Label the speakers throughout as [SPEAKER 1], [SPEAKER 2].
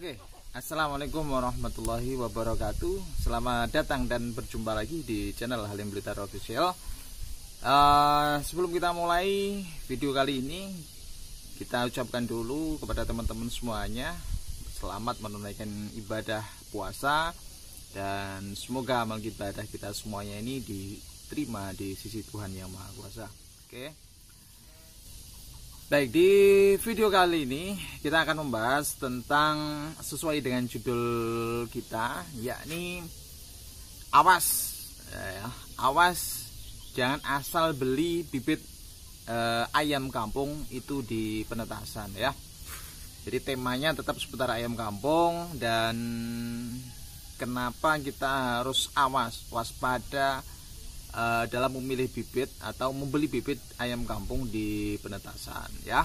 [SPEAKER 1] Oke, okay. Assalamualaikum warahmatullahi wabarakatuh. Selamat datang dan berjumpa lagi di channel Halim Blitar Official. Uh, sebelum kita mulai video kali ini, kita ucapkan dulu kepada teman-teman semuanya selamat menunaikan ibadah puasa dan semoga amal ibadah kita semuanya ini diterima di sisi Tuhan yang Maha Kuasa. Oke. Okay. Baik, di video kali ini kita akan membahas tentang sesuai dengan judul kita, yakni awas, eh, awas jangan asal beli bibit eh, ayam kampung itu di penetasan ya. Jadi temanya tetap seputar ayam kampung dan kenapa kita harus awas, waspada, uh, dalam memilih bibit atau membeli bibit ayam kampung di penetasan ya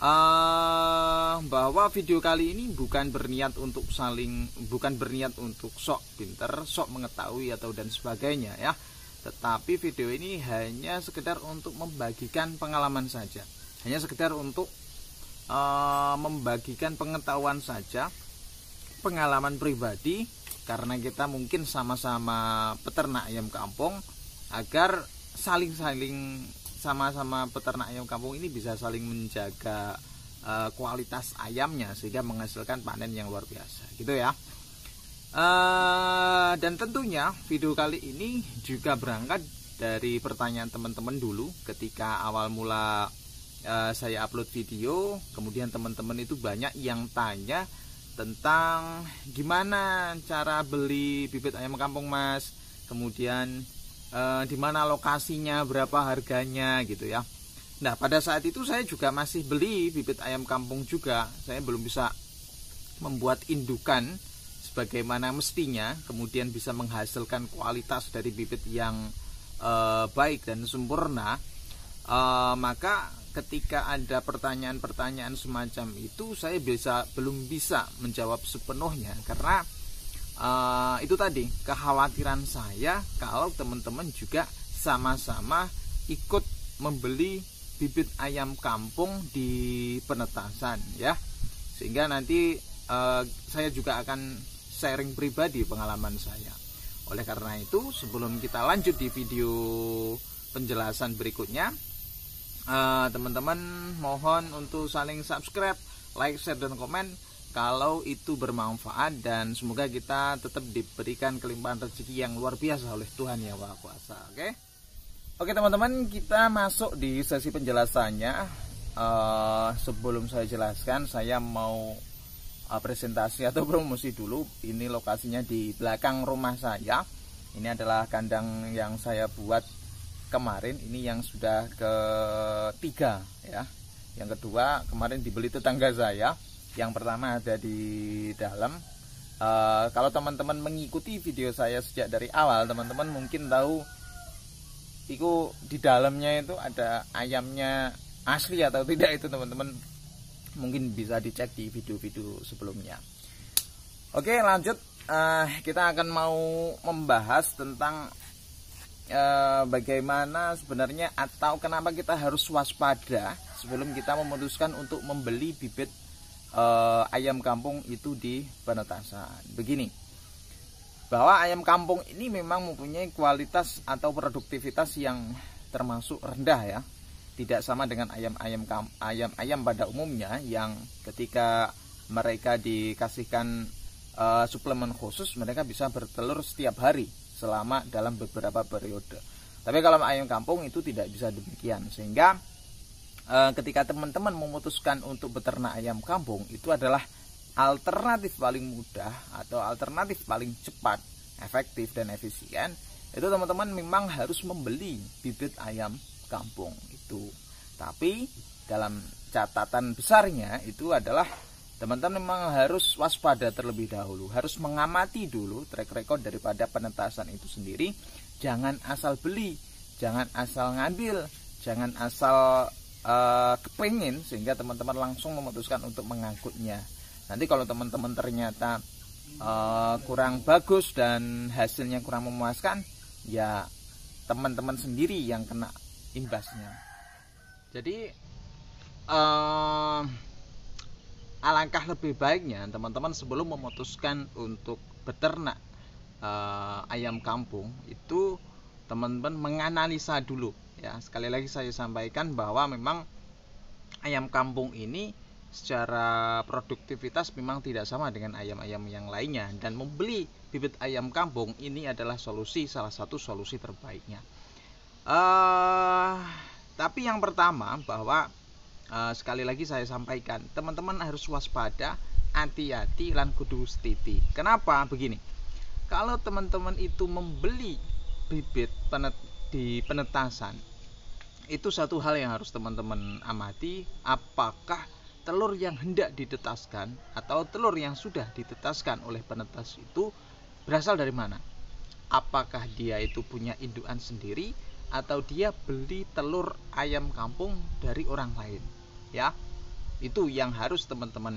[SPEAKER 1] uh, bahwa video kali ini bukan berniat untuk saling bukan berniat untuk sok pinter sok mengetahui atau dan sebagainya ya tetapi video ini hanya sekedar untuk membagikan pengalaman saja hanya sekedar untuk uh, membagikan pengetahuan saja pengalaman pribadi karena kita mungkin sama-sama peternak ayam kampung agar saling-saling sama-sama peternak ayam kampung ini bisa saling menjaga uh, kualitas ayamnya sehingga menghasilkan panen yang luar biasa gitu ya uh, dan tentunya video kali ini juga berangkat dari pertanyaan teman-teman dulu ketika awal mula uh, saya upload video kemudian teman-teman itu banyak yang tanya tentang gimana cara beli bibit ayam kampung mas kemudian e, di mana lokasinya berapa harganya gitu ya nah pada saat itu saya juga masih beli bibit ayam kampung juga saya belum bisa membuat indukan sebagaimana mestinya kemudian bisa menghasilkan kualitas dari bibit yang e, baik dan sempurna e, maka ketika ada pertanyaan-pertanyaan semacam itu saya bisa belum bisa menjawab sepenuhnya karena uh, itu tadi kekhawatiran saya kalau teman-teman juga sama-sama ikut membeli bibit ayam kampung di penetasan ya sehingga nanti uh, saya juga akan sharing pribadi pengalaman saya oleh karena itu sebelum kita lanjut di video penjelasan berikutnya teman eh, teman-teman mohon untuk saling subscribe, like, share dan komen kalau itu bermanfaat dan semoga kita tetap diberikan kelimpahan rezeki yang luar biasa oleh Tuhan ya Maha Kuasa. Oke. Okay? Oke okay, teman-teman, kita masuk di sesi penjelasannya. Uh, sebelum saya jelaskan, saya mau uh, presentasi atau promosi dulu. Ini lokasinya di belakang rumah saya. Ini adalah kandang yang saya buat kemarin ini yang sudah ketiga ya yang kedua kemarin dibeli tetangga saya yang pertama ada di dalam uh, kalau teman-teman mengikuti video saya sejak dari awal teman-teman mungkin tahu itu di dalamnya itu ada ayamnya asli atau tidak itu teman-teman mungkin bisa dicek di video-video sebelumnya oke lanjut uh, kita akan mau membahas tentang e, bagaimana sebenarnya atau kenapa kita harus waspada sebelum kita memutuskan untuk membeli bibit e, ayam kampung itu di penetasan. Begini, bahwa ayam kampung ini memang mempunyai kualitas atau produktivitas yang termasuk rendah ya. Tidak sama dengan ayam-ayam ayam-ayam pada umumnya yang ketika mereka dikasihkan uh, suplemen khusus mereka bisa bertelur setiap hari selama dalam beberapa periode. Tapi kalau ayam kampung itu tidak bisa demikian sehingga e, ketika teman-teman memutuskan untuk beternak ayam kampung itu adalah alternatif paling mudah atau alternatif paling cepat, efektif dan efisien. Itu teman-teman memang harus membeli bibit ayam kampung itu. Tapi dalam catatan besarnya itu adalah teman-teman memang harus waspada terlebih dahulu, harus mengamati dulu track record daripada penetasan itu sendiri. Jangan asal beli, jangan asal ngambil, jangan asal uh, kepengen sehingga teman-teman langsung memutuskan untuk mengangkutnya. Nanti kalau teman-teman ternyata uh, kurang bagus dan hasilnya kurang memuaskan, ya teman-teman sendiri yang kena imbasnya. Jadi uh, alangkah lebih baiknya teman-teman sebelum memutuskan untuk beternak uh, ayam kampung itu teman-teman menganalisa dulu ya sekali lagi saya sampaikan bahwa memang ayam kampung ini secara produktivitas memang tidak sama dengan ayam-ayam yang lainnya dan membeli bibit ayam kampung ini adalah solusi salah satu solusi terbaiknya uh, tapi yang pertama bahwa Eh, sekali lagi saya sampaikan teman-teman harus waspada hati-hati lan kudu titi kenapa begini kalau teman-teman itu membeli bibit penet di penetasan itu satu hal yang harus teman-teman amati apakah telur yang hendak ditetaskan atau telur yang sudah ditetaskan oleh penetas itu berasal dari mana? Apakah dia itu punya induan sendiri atau dia beli telur ayam kampung dari orang lain? ya itu yang harus teman-teman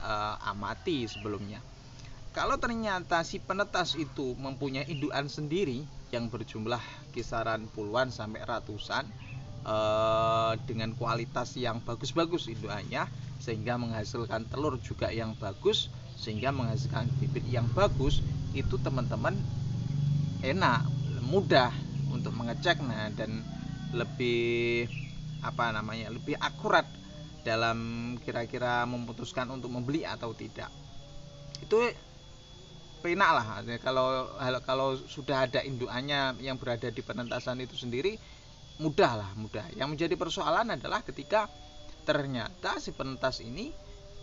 [SPEAKER 1] uh, amati sebelumnya kalau ternyata si penetas itu mempunyai induan sendiri yang berjumlah kisaran puluhan sampai ratusan uh, dengan kualitas yang bagus-bagus induannya sehingga menghasilkan telur juga yang bagus sehingga menghasilkan bibit yang bagus itu teman-teman enak mudah untuk mengecek nah dan lebih apa namanya lebih akurat dalam kira-kira memutuskan untuk membeli atau tidak itu penak lah kalau kalau sudah ada induannya yang berada di penentasan itu sendiri mudah lah mudah yang menjadi persoalan adalah ketika ternyata si penentas ini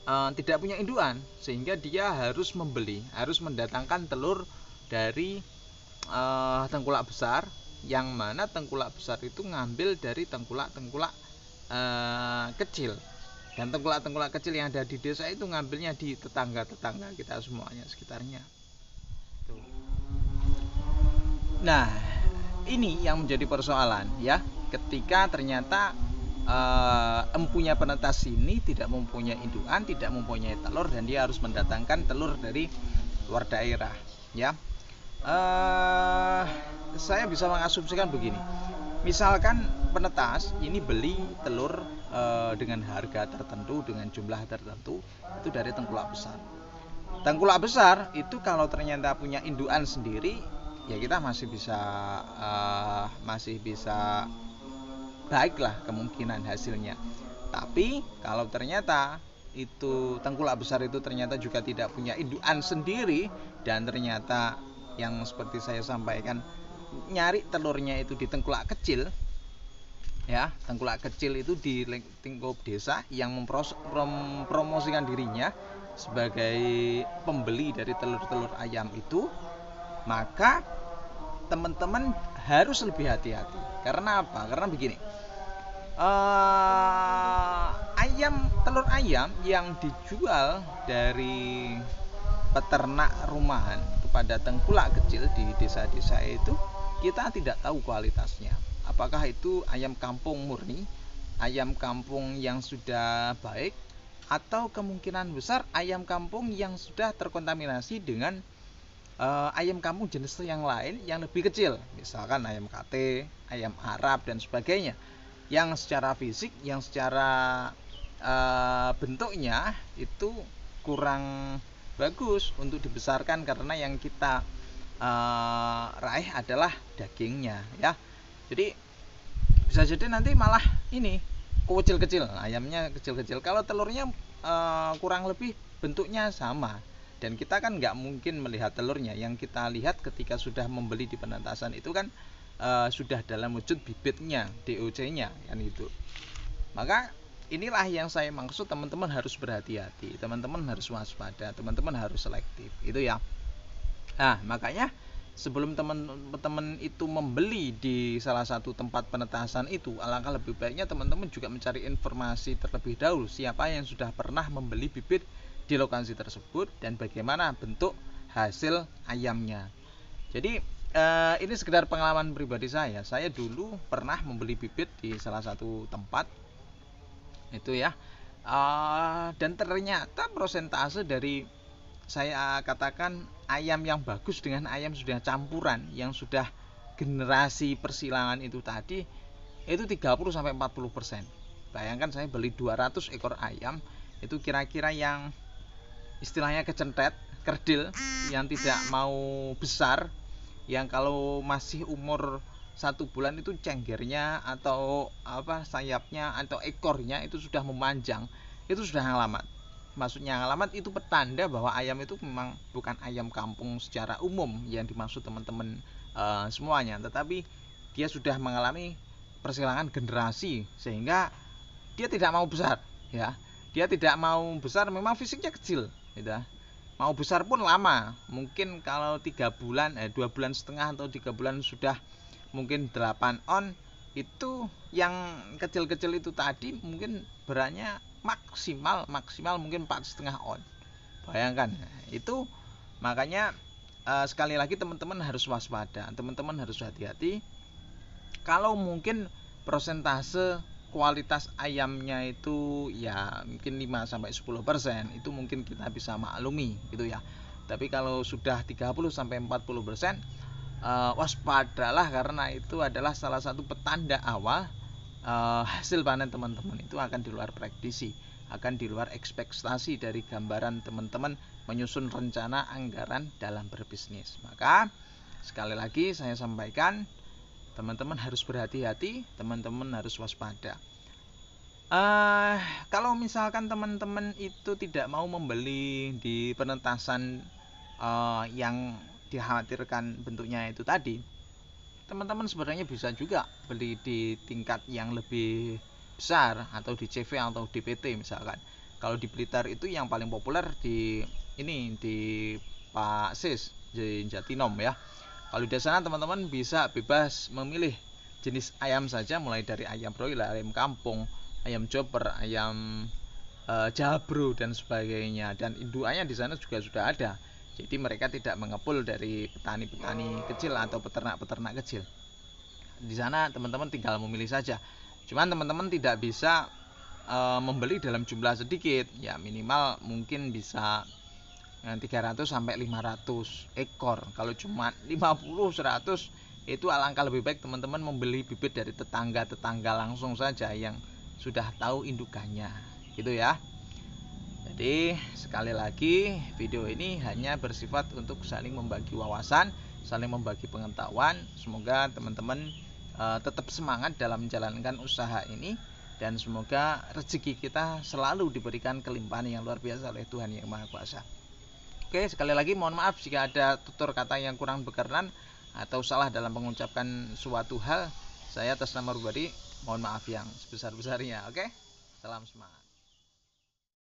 [SPEAKER 1] e, tidak punya induan sehingga dia harus membeli harus mendatangkan telur dari e, tengkulak besar yang mana tengkulak besar itu ngambil dari tengkulak-tengkulak Eh, kecil dan tengkulak-tengkulak kecil yang ada di desa itu ngambilnya di tetangga-tetangga kita semuanya sekitarnya. Nah, ini yang menjadi persoalan ya, ketika ternyata uh, empunya penetas ini tidak mempunyai indukan, tidak mempunyai telur dan dia harus mendatangkan telur dari luar daerah ya. Uh, saya bisa mengasumsikan begini, misalkan penetas ini beli telur e, dengan harga tertentu dengan jumlah tertentu itu dari tengkulak besar tengkulak besar itu kalau ternyata punya induan sendiri ya kita masih bisa e, masih bisa baiklah kemungkinan hasilnya tapi kalau ternyata itu tengkulak besar itu ternyata juga tidak punya induan sendiri dan ternyata yang seperti saya sampaikan nyari telurnya itu di tengkulak kecil ya tengkulak kecil itu di lingkup desa yang mempromosikan dirinya sebagai pembeli dari telur-telur ayam itu maka teman-teman harus lebih hati-hati karena apa karena begini uh, ayam telur ayam yang dijual dari peternak rumahan kepada tengkulak kecil di desa-desa itu kita tidak tahu kualitasnya. Apakah itu ayam kampung murni, ayam kampung yang sudah baik, atau kemungkinan besar ayam kampung yang sudah terkontaminasi dengan uh, ayam kampung jenis yang lain yang lebih kecil, misalkan ayam KT, ayam Arab dan sebagainya, yang secara fisik, yang secara uh, bentuknya itu kurang bagus untuk dibesarkan karena yang kita uh, raih adalah dagingnya ya jadi bisa jadi nanti malah ini kecil-kecil ayamnya kecil-kecil kalau telurnya uh, kurang lebih bentuknya sama dan kita kan nggak mungkin melihat telurnya yang kita lihat ketika sudah membeli di penetasan itu kan uh, sudah dalam wujud bibitnya DOC-nya kan itu maka inilah yang saya maksud teman-teman harus berhati-hati teman-teman harus waspada teman-teman harus selektif itu ya Nah, makanya sebelum teman-teman itu membeli di salah satu tempat penetasan itu, alangkah lebih baiknya teman-teman juga mencari informasi terlebih dahulu siapa yang sudah pernah membeli bibit di lokasi tersebut dan bagaimana bentuk hasil ayamnya. Jadi eh, ini sekedar pengalaman pribadi saya. Saya dulu pernah membeli bibit di salah satu tempat itu ya. Uh, dan ternyata prosentase dari saya katakan ayam yang bagus dengan ayam sudah campuran yang sudah generasi persilangan itu tadi itu 30 sampai 40 persen. Bayangkan saya beli 200 ekor ayam itu kira-kira yang istilahnya kecentet, kerdil yang tidak mau besar, yang kalau masih umur satu bulan itu cenggernya atau apa sayapnya atau ekornya itu sudah memanjang itu sudah alamat maksudnya alamat itu petanda bahwa ayam itu memang bukan ayam kampung secara umum yang dimaksud teman-teman uh, semuanya tetapi dia sudah mengalami persilangan generasi sehingga dia tidak mau besar ya dia tidak mau besar memang fisiknya kecil gitu mau besar pun lama mungkin kalau tiga bulan eh dua bulan setengah atau tiga bulan sudah mungkin 8 on itu yang kecil-kecil itu tadi mungkin beratnya maksimal maksimal mungkin empat setengah on bayangkan itu makanya uh, sekali lagi teman-teman harus waspada teman-teman harus hati-hati kalau mungkin persentase kualitas ayamnya itu ya mungkin 5 sampai 10 persen itu mungkin kita bisa maklumi gitu ya tapi kalau sudah 30 sampai 40 persen uh, eh, waspadalah karena itu adalah salah satu petanda awal uh, hasil panen teman-teman itu akan di luar prediksi akan di luar ekspektasi dari gambaran teman-teman menyusun rencana anggaran dalam berbisnis. Maka sekali lagi saya sampaikan teman-teman harus berhati-hati, teman-teman harus waspada. Uh, kalau misalkan teman-teman itu tidak mau membeli di penetasan uh, yang dikhawatirkan bentuknya itu tadi teman-teman sebenarnya bisa juga beli di tingkat yang lebih besar atau di CV atau di PT misalkan kalau di Blitar itu yang paling populer di ini di Pak Sis di Jatinom ya kalau di sana teman-teman bisa bebas memilih jenis ayam saja mulai dari ayam broiler ayam kampung ayam chopper ayam e, jabro dan sebagainya dan induannya di sana juga sudah ada jadi mereka tidak mengepul dari petani-petani kecil atau peternak-peternak kecil. Di sana teman-teman tinggal memilih saja. Cuman teman-teman tidak bisa e, membeli dalam jumlah sedikit. Ya minimal mungkin bisa 300 eh, sampai 500 ekor. Kalau cuma 50 100 itu alangkah lebih baik teman-teman membeli bibit dari tetangga-tetangga langsung saja yang sudah tahu indukannya. Gitu ya. Jadi sekali lagi video ini hanya bersifat untuk saling membagi wawasan, saling membagi pengetahuan. Semoga teman-teman uh, tetap semangat dalam menjalankan usaha ini dan semoga rezeki kita selalu diberikan kelimpahan yang luar biasa oleh Tuhan Yang Maha Kuasa. Oke, sekali lagi mohon maaf jika ada tutur kata yang kurang berkenan atau salah dalam mengucapkan suatu hal. Saya atas nama pribadi mohon maaf yang sebesar-besarnya, oke? Salam semangat.